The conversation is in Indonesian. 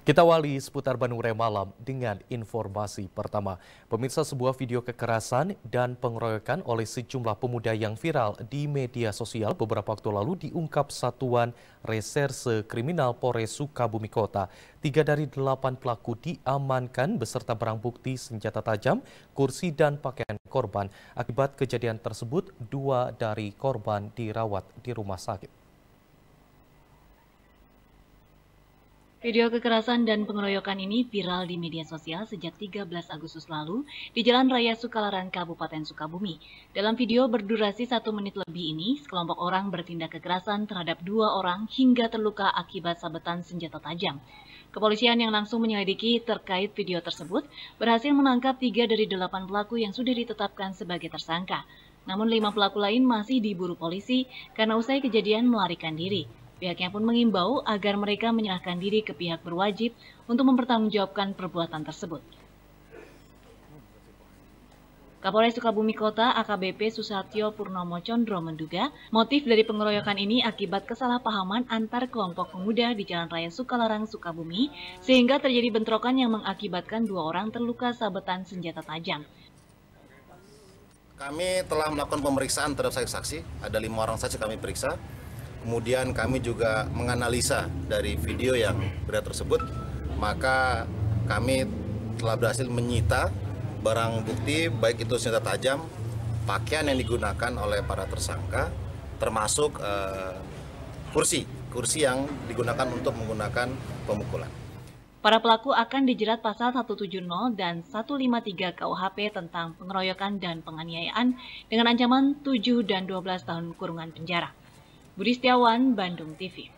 Kita wali seputar Banure Malam dengan informasi pertama. Pemirsa sebuah video kekerasan dan pengeroyokan oleh sejumlah pemuda yang viral di media sosial beberapa waktu lalu diungkap Satuan Reserse Kriminal Polres Sukabumi Kota. Tiga dari delapan pelaku diamankan beserta barang bukti senjata tajam, kursi dan pakaian korban. Akibat kejadian tersebut, dua dari korban dirawat di rumah sakit. Video kekerasan dan pengeroyokan ini viral di media sosial sejak 13 Agustus lalu di Jalan Raya Sukalaran, Kabupaten Sukabumi. Dalam video berdurasi satu menit lebih ini, sekelompok orang bertindak kekerasan terhadap dua orang hingga terluka akibat sabetan senjata tajam. Kepolisian yang langsung menyelidiki terkait video tersebut berhasil menangkap tiga dari delapan pelaku yang sudah ditetapkan sebagai tersangka. Namun lima pelaku lain masih diburu polisi karena usai kejadian melarikan diri. Pihaknya pun mengimbau agar mereka menyerahkan diri ke pihak berwajib untuk mempertanggungjawabkan perbuatan tersebut. Kapolres Sukabumi Kota AKBP Susatyo Purnomo Condro menduga motif dari pengeroyokan ini akibat kesalahpahaman antar kelompok pemuda di Jalan Raya Sukalarang, Sukabumi, sehingga terjadi bentrokan yang mengakibatkan dua orang terluka sabetan senjata tajam. Kami telah melakukan pemeriksaan terhadap saksi-saksi, ada lima orang saksi kami periksa, kemudian kami juga menganalisa dari video yang beredar tersebut, maka kami telah berhasil menyita barang bukti baik itu senjata tajam, pakaian yang digunakan oleh para tersangka, termasuk eh, kursi, kursi yang digunakan untuk menggunakan pemukulan. Para pelaku akan dijerat pasal 170 dan 153 KUHP tentang pengeroyokan dan penganiayaan dengan ancaman 7 dan 12 tahun kurungan penjara. Budi Setiawan, Bandung TV.